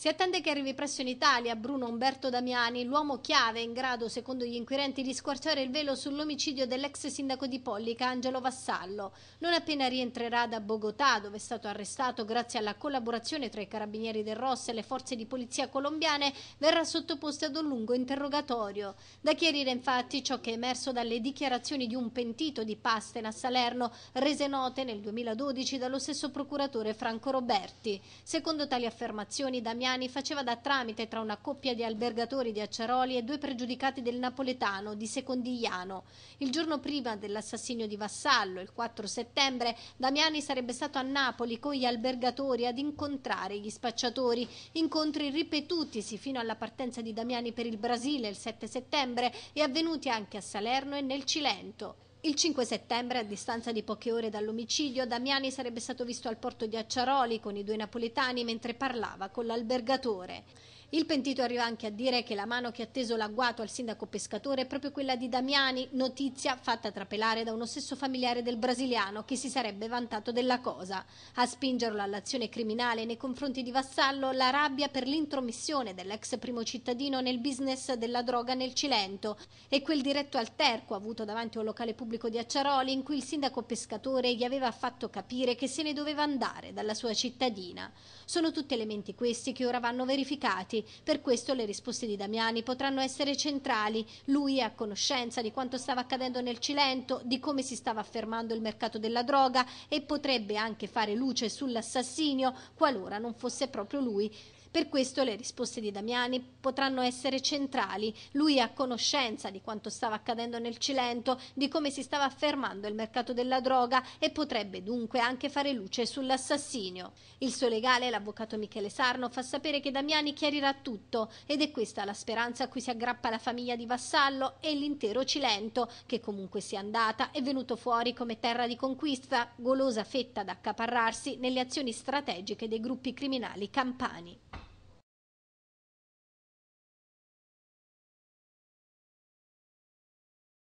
Si attende che arrivi presso in Italia Bruno Umberto Damiani, l'uomo chiave in grado, secondo gli inquirenti, di squarciare il velo sull'omicidio dell'ex sindaco di Pollica, Angelo Vassallo. Non appena rientrerà da Bogotà, dove è stato arrestato grazie alla collaborazione tra i carabinieri del Ross e le forze di polizia colombiane, verrà sottoposto ad un lungo interrogatorio. Da chiarire infatti ciò che è emerso dalle dichiarazioni di un pentito di paste a Salerno, rese note nel 2012 dallo stesso procuratore Franco Roberti. Secondo tali affermazioni, Damiani Fagnani faceva da tramite tra una coppia di albergatori di Acciaroli e due pregiudicati del Napoletano di Secondigliano. Il giorno prima dell'assassinio di Vassallo, il 4 settembre, Damiani sarebbe stato a Napoli con gli albergatori ad incontrare gli spacciatori, incontri ripetutisi fino alla partenza di Damiani per il Brasile il 7 settembre e avvenuti anche a Salerno e nel Cilento. Il 5 settembre, a distanza di poche ore dall'omicidio, Damiani sarebbe stato visto al porto di Acciaroli con i due napoletani mentre parlava con l'albergatore. Il pentito arriva anche a dire che la mano che ha teso l'agguato al sindaco pescatore è proprio quella di Damiani, notizia fatta trapelare da uno stesso familiare del brasiliano che si sarebbe vantato della cosa. A spingerlo all'azione criminale nei confronti di Vassallo la rabbia per l'intromissione dell'ex primo cittadino nel business della droga nel Cilento e quel diretto alterco avuto davanti a un locale pubblico di Acciaroli in cui il sindaco pescatore gli aveva fatto capire che se ne doveva andare dalla sua cittadina. Sono tutti elementi questi che ora vanno verificati dati. Per questo le risposte di Damiani potranno essere centrali. Lui è a conoscenza di quanto stava accadendo nel Cilento, di come si stava affermando il mercato della droga e potrebbe anche fare luce sull'assassinio qualora non fosse proprio lui per questo le risposte di Damiani potranno essere centrali. Lui è a conoscenza di quanto stava accadendo nel Cilento, di come si stava affermando il mercato della droga e potrebbe dunque anche fare luce sull'assassinio. Il suo legale, l'avvocato Michele Sarno, fa sapere che Damiani chiarirà tutto ed è questa la speranza a cui si aggrappa la famiglia di Vassallo e l'intero Cilento, che comunque sia andata è venuto fuori come terra di conquista, golosa fetta da accaparrarsi nelle azioni strategiche dei gruppi criminali campani.